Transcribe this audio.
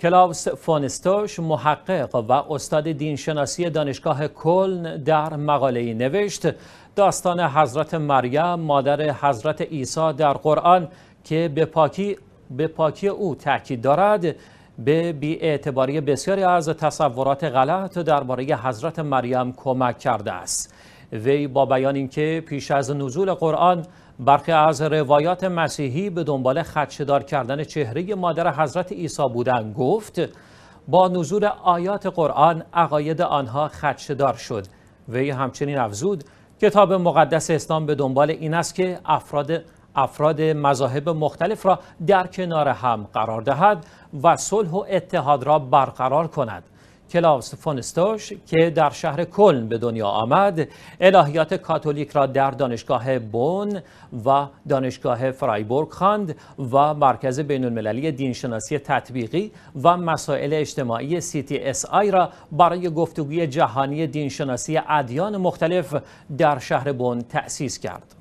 کلاوس فونستوش محقق و استاد دینشناسی دانشگاه کلن در مقاله نوشت داستان حضرت مریم مادر حضرت عیسی در قرآن که به پاکی, به پاکی او تاکید دارد به اعتباری بسیاری از تصورات غلط درباره حضرت مریم کمک کرده است وی با بیان اینکه پیش از نزول قرآن برخی از روایات مسیحی به دنبال خدشدار کردن چهره مادر حضرت عیسی بودن گفت با نزول آیات قرآن عقاید آنها خدشدار شد وی همچنین افزود کتاب مقدس اسلام به دنبال این است که افراد افراد مذاهب مختلف را در کنار هم قرار دهد و صلح و اتحاد را برقرار کند کلاوس فون که در شهر کلن به دنیا آمد الهیات کاتولیک را در دانشگاه بون و دانشگاه فرایبورگ خواند و مرکز بین المللی دینشناسی تطبیقی و مسائل اجتماعی آی را برای گفتگوی جهانی دینشناسی ادیان مختلف در شهر بون تأسیس کرد.